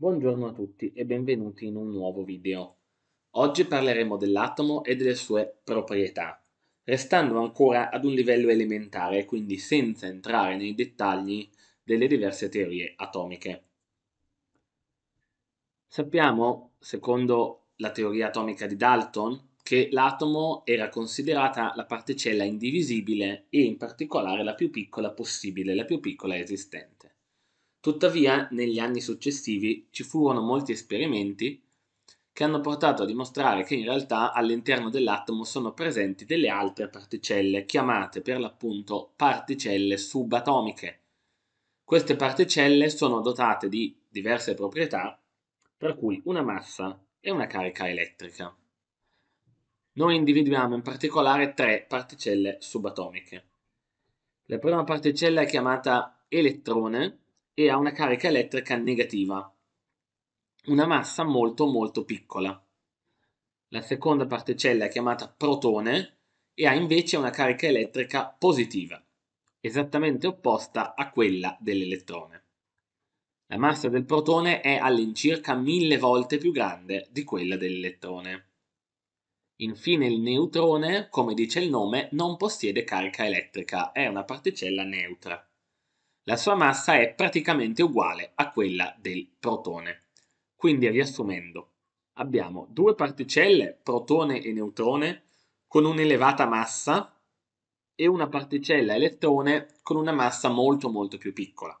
Buongiorno a tutti e benvenuti in un nuovo video. Oggi parleremo dell'atomo e delle sue proprietà, restando ancora ad un livello elementare, quindi senza entrare nei dettagli delle diverse teorie atomiche. Sappiamo, secondo la teoria atomica di Dalton, che l'atomo era considerata la particella indivisibile e in particolare la più piccola possibile, la più piccola esistente. Tuttavia, negli anni successivi ci furono molti esperimenti che hanno portato a dimostrare che in realtà all'interno dell'atomo sono presenti delle altre particelle, chiamate per l'appunto particelle subatomiche. Queste particelle sono dotate di diverse proprietà, tra cui una massa e una carica elettrica. Noi individuiamo in particolare tre particelle subatomiche. La prima particella è chiamata elettrone e ha una carica elettrica negativa, una massa molto molto piccola. La seconda particella è chiamata protone e ha invece una carica elettrica positiva, esattamente opposta a quella dell'elettrone. La massa del protone è all'incirca mille volte più grande di quella dell'elettrone. Infine il neutrone, come dice il nome, non possiede carica elettrica, è una particella neutra. La sua massa è praticamente uguale a quella del protone. Quindi riassumendo, abbiamo due particelle, protone e neutrone, con un'elevata massa e una particella elettrone con una massa molto molto più piccola.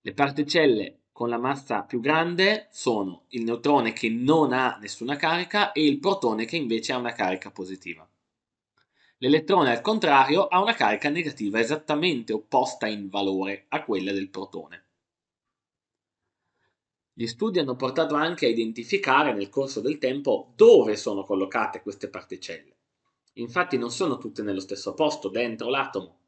Le particelle con la massa più grande sono il neutrone che non ha nessuna carica e il protone che invece ha una carica positiva. L'elettrone al contrario ha una carica negativa esattamente opposta in valore a quella del protone. Gli studi hanno portato anche a identificare nel corso del tempo dove sono collocate queste particelle. Infatti non sono tutte nello stesso posto, dentro l'atomo.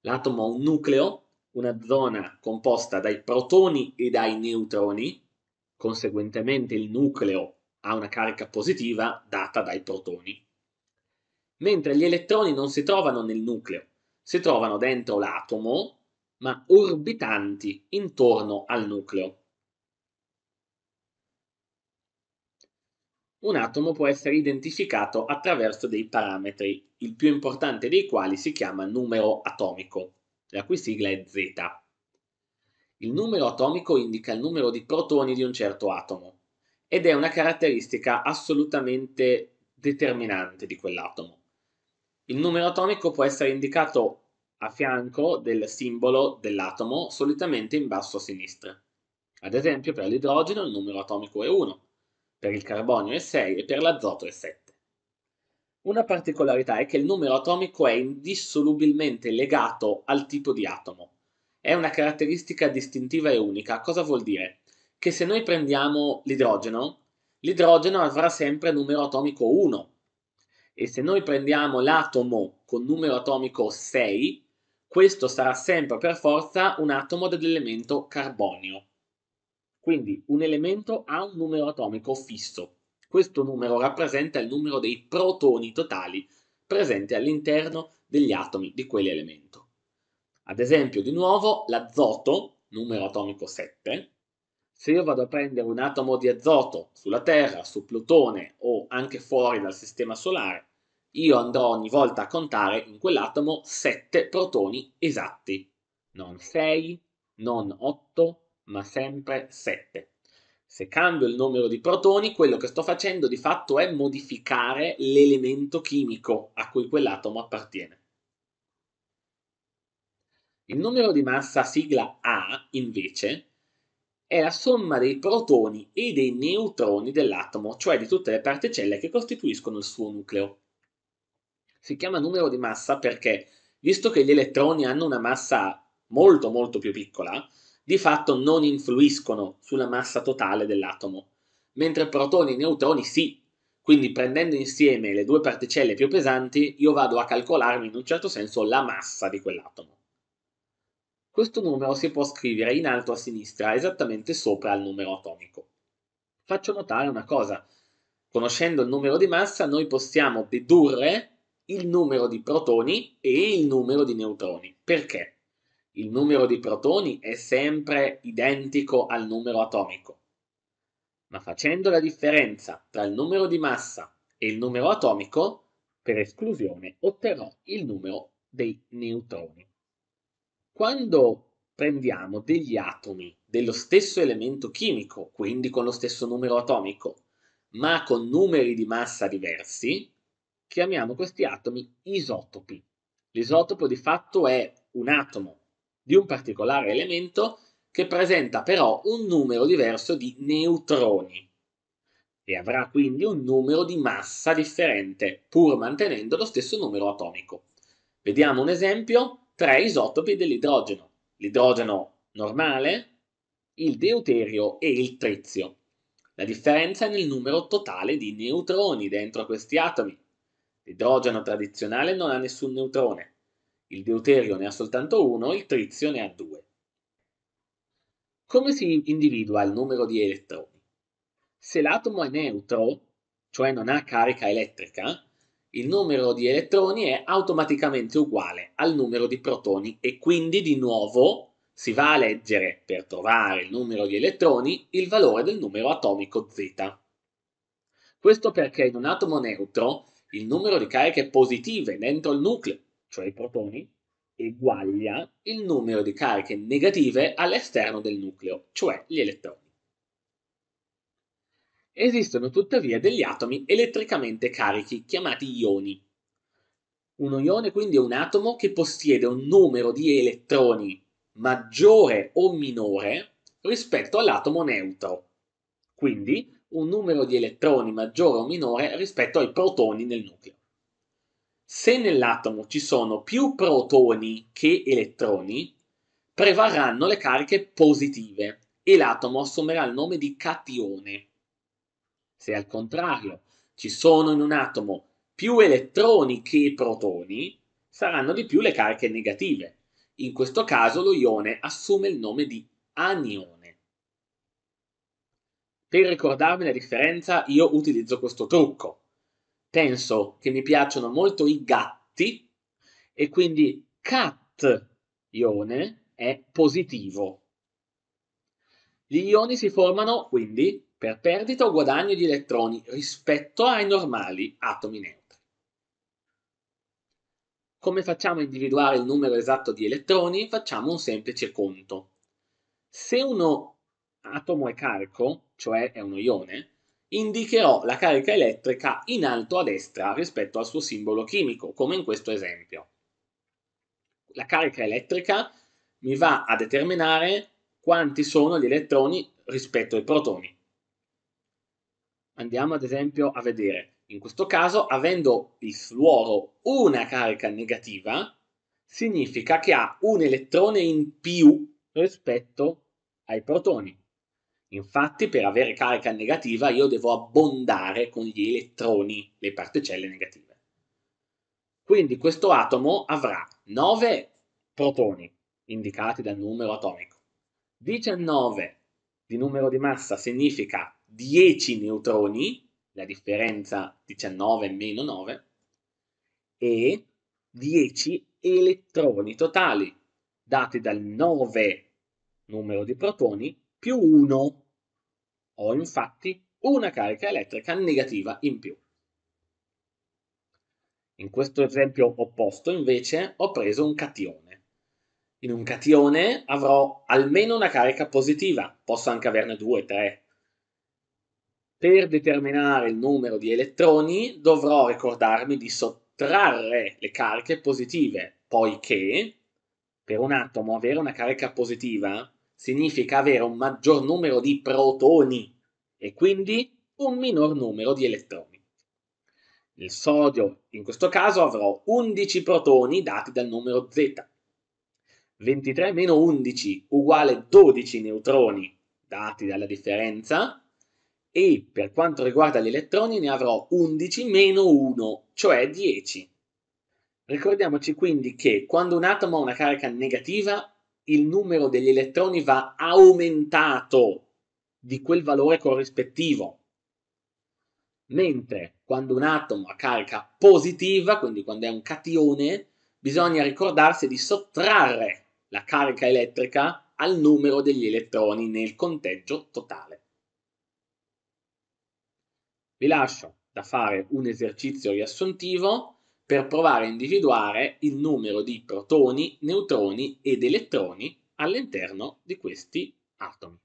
L'atomo ha un nucleo, una zona composta dai protoni e dai neutroni, conseguentemente il nucleo ha una carica positiva data dai protoni mentre gli elettroni non si trovano nel nucleo, si trovano dentro l'atomo, ma orbitanti intorno al nucleo. Un atomo può essere identificato attraverso dei parametri, il più importante dei quali si chiama numero atomico, la cui sigla è Z. Il numero atomico indica il numero di protoni di un certo atomo ed è una caratteristica assolutamente determinante di quell'atomo. Il numero atomico può essere indicato a fianco del simbolo dell'atomo, solitamente in basso a sinistra. Ad esempio per l'idrogeno il numero atomico è 1, per il carbonio è 6 e per l'azoto è 7. Una particolarità è che il numero atomico è indissolubilmente legato al tipo di atomo. È una caratteristica distintiva e unica. Cosa vuol dire? Che se noi prendiamo l'idrogeno, l'idrogeno avrà sempre numero atomico 1, e se noi prendiamo l'atomo con numero atomico 6, questo sarà sempre per forza un atomo dell'elemento carbonio. Quindi un elemento ha un numero atomico fisso. Questo numero rappresenta il numero dei protoni totali presenti all'interno degli atomi di quell'elemento. Ad esempio, di nuovo, l'azoto, numero atomico 7, se io vado a prendere un atomo di azoto sulla Terra, su Plutone o anche fuori dal Sistema Solare, io andrò ogni volta a contare in quell'atomo 7 protoni esatti, non 6, non 8, ma sempre 7. Se cambio il numero di protoni, quello che sto facendo di fatto è modificare l'elemento chimico a cui quell'atomo appartiene. Il numero di massa sigla A, invece, è la somma dei protoni e dei neutroni dell'atomo, cioè di tutte le particelle che costituiscono il suo nucleo. Si chiama numero di massa perché, visto che gli elettroni hanno una massa molto molto più piccola, di fatto non influiscono sulla massa totale dell'atomo, mentre protoni e neutroni sì. Quindi prendendo insieme le due particelle più pesanti, io vado a calcolarmi in un certo senso la massa di quell'atomo. Questo numero si può scrivere in alto a sinistra, esattamente sopra al numero atomico. Faccio notare una cosa. Conoscendo il numero di massa, noi possiamo dedurre il numero di protoni e il numero di neutroni. Perché? Il numero di protoni è sempre identico al numero atomico. Ma facendo la differenza tra il numero di massa e il numero atomico, per esclusione otterrò il numero dei neutroni. Quando prendiamo degli atomi dello stesso elemento chimico, quindi con lo stesso numero atomico, ma con numeri di massa diversi, chiamiamo questi atomi isotopi. L'isotopo di fatto è un atomo di un particolare elemento che presenta però un numero diverso di neutroni e avrà quindi un numero di massa differente, pur mantenendo lo stesso numero atomico. Vediamo un esempio tre isotopi dell'idrogeno, l'idrogeno normale, il deuterio e il trizio. La differenza è nel numero totale di neutroni dentro questi atomi. L'idrogeno tradizionale non ha nessun neutrone, il deuterio ne ha soltanto uno, il trizio ne ha due. Come si individua il numero di elettroni? Se l'atomo è neutro, cioè non ha carica elettrica, il numero di elettroni è automaticamente uguale al numero di protoni e quindi di nuovo si va a leggere per trovare il numero di elettroni il valore del numero atomico Z. Questo perché in un atomo neutro il numero di cariche positive dentro il nucleo, cioè i protoni, eguaglia il numero di cariche negative all'esterno del nucleo, cioè gli elettroni. Esistono tuttavia degli atomi elettricamente carichi, chiamati ioni. Uno ione quindi è un atomo che possiede un numero di elettroni maggiore o minore rispetto all'atomo neutro, quindi un numero di elettroni maggiore o minore rispetto ai protoni nel nucleo. Se nell'atomo ci sono più protoni che elettroni, prevarranno le cariche positive e l'atomo assumerà il nome di catione. Se al contrario ci sono in un atomo più elettroni che protoni, saranno di più le cariche negative. In questo caso lo ione assume il nome di anione. Per ricordarmi la differenza io utilizzo questo trucco. Penso che mi piacciono molto i gatti e quindi cat ione è positivo. Gli ioni si formano quindi per perdita o guadagno di elettroni rispetto ai normali atomi neutri. Come facciamo a individuare il numero esatto di elettroni? Facciamo un semplice conto. Se uno atomo è carico, cioè è uno ione, indicherò la carica elettrica in alto a destra rispetto al suo simbolo chimico, come in questo esempio. La carica elettrica mi va a determinare quanti sono gli elettroni rispetto ai protoni. Andiamo ad esempio a vedere, in questo caso avendo il fluoro una carica negativa, significa che ha un elettrone in più rispetto ai protoni. Infatti per avere carica negativa io devo abbondare con gli elettroni le particelle negative. Quindi questo atomo avrà 9 protoni, indicati dal numero atomico. 19 di numero di massa significa 10 neutroni, la differenza 19 meno 9, e 10 elettroni totali, dati dal 9 numero di protoni più 1. Ho infatti una carica elettrica negativa in più. In questo esempio opposto, invece, ho preso un catione. In un catione avrò almeno una carica positiva, posso anche averne 2, 3, per determinare il numero di elettroni dovrò ricordarmi di sottrarre le cariche positive, poiché per un atomo avere una carica positiva significa avere un maggior numero di protoni e quindi un minor numero di elettroni. Nel sodio, in questo caso, avrò 11 protoni dati dal numero Z. 23 meno 11 uguale 12 neutroni dati dalla differenza e per quanto riguarda gli elettroni ne avrò 11 meno 1, cioè 10. Ricordiamoci quindi che quando un atomo ha una carica negativa, il numero degli elettroni va aumentato di quel valore corrispettivo. Mentre quando un atomo ha carica positiva, quindi quando è un catione, bisogna ricordarsi di sottrarre la carica elettrica al numero degli elettroni nel conteggio totale vi lascio da fare un esercizio riassuntivo per provare a individuare il numero di protoni, neutroni ed elettroni all'interno di questi atomi.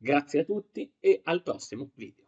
Grazie a tutti e al prossimo video.